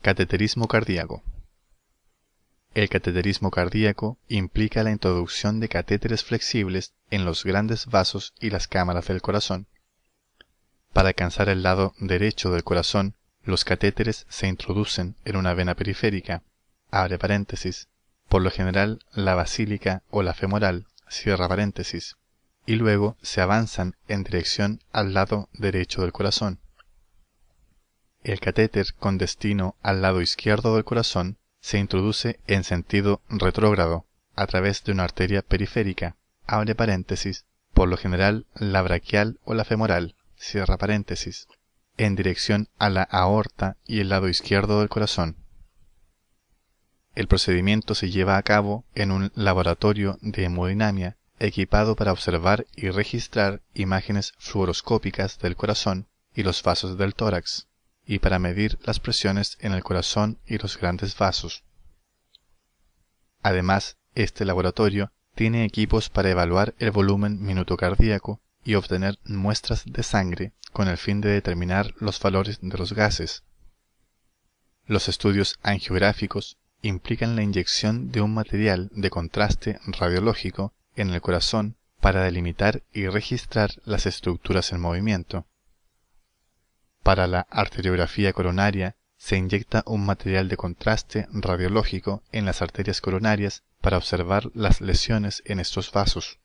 Cateterismo cardíaco. El cateterismo cardíaco implica la introducción de catéteres flexibles en los grandes vasos y las cámaras del corazón. Para alcanzar el lado derecho del corazón, los catéteres se introducen en una vena periférica, abre paréntesis, por lo general la basílica o la femoral, cierra paréntesis, y luego se avanzan en dirección al lado derecho del corazón el catéter con destino al lado izquierdo del corazón se introduce en sentido retrógrado a través de una arteria periférica, abre paréntesis, por lo general la braquial o la femoral, cierra paréntesis, en dirección a la aorta y el lado izquierdo del corazón. El procedimiento se lleva a cabo en un laboratorio de hemodinamia equipado para observar y registrar imágenes fluoroscópicas del corazón y los vasos del tórax y para medir las presiones en el corazón y los grandes vasos. Además, este laboratorio tiene equipos para evaluar el volumen minuto cardíaco y obtener muestras de sangre con el fin de determinar los valores de los gases. Los estudios angiográficos implican la inyección de un material de contraste radiológico en el corazón para delimitar y registrar las estructuras en movimiento. Para la arteriografía coronaria se inyecta un material de contraste radiológico en las arterias coronarias para observar las lesiones en estos vasos.